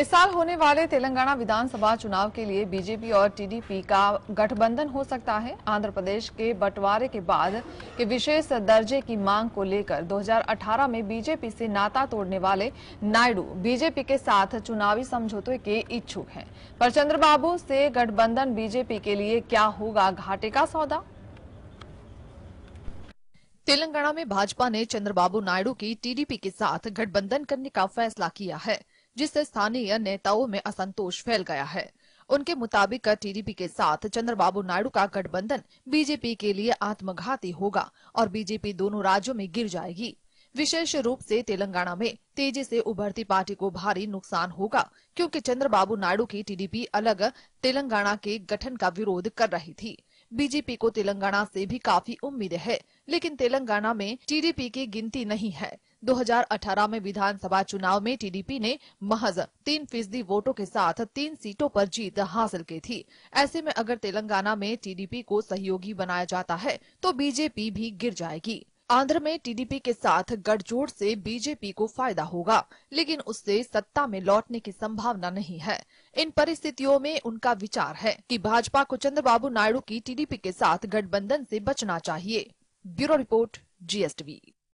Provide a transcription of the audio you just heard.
इस साल होने वाले तेलंगाना विधानसभा चुनाव के लिए बीजेपी और टीडीपी का गठबंधन हो सकता है आंध्र प्रदेश के बंटवारे के बाद के विशेष दर्जे की मांग को लेकर 2018 में बीजेपी से नाता तोड़ने वाले नायडू बीजेपी के साथ चुनावी समझौते के इच्छुक हैं पर चंद्रबाबू से गठबंधन बीजेपी के लिए क्या होगा घाटे का सौदा तेलंगाना में भाजपा ने चंद्रबाबू नायडू की टीडीपी के साथ गठबंधन करने का फैसला किया है जिससे स्थानीय नेताओं में असंतोष फैल गया है उनके मुताबिक टीडीपी के साथ चंद्रबाबू नायडू का गठबंधन बीजेपी के लिए आत्मघाती होगा और बीजेपी दोनों राज्यों में गिर जाएगी विशेष रूप से तेलंगाना में तेजी से उभरती पार्टी को भारी नुकसान होगा क्योंकि चंद्रबाबू नायडू की टीडीपी अलग तेलंगाना के गठन का विरोध कर रही थी बीजेपी को तेलंगाना से भी काफी उम्मीद है लेकिन तेलंगाना में टीडीपी की गिनती नहीं है 2018 में विधानसभा चुनाव में टीडीपी ने महज तीन फीसदी वोटों के साथ तीन सीटों पर जीत हासिल की थी ऐसे में अगर तेलंगाना में टीडीपी को सहयोगी बनाया जाता है तो बीजेपी भी गिर जाएगी आंध्र में टीडीपी के साथ गठजोड़ से बीजेपी को फायदा होगा लेकिन उससे सत्ता में लौटने की संभावना नहीं है इन परिस्थितियों में उनका विचार है कि भाजपा को चंद्रबाबू नायडू की टीडीपी के साथ गठबंधन से बचना चाहिए ब्यूरो रिपोर्ट जीएसटीवी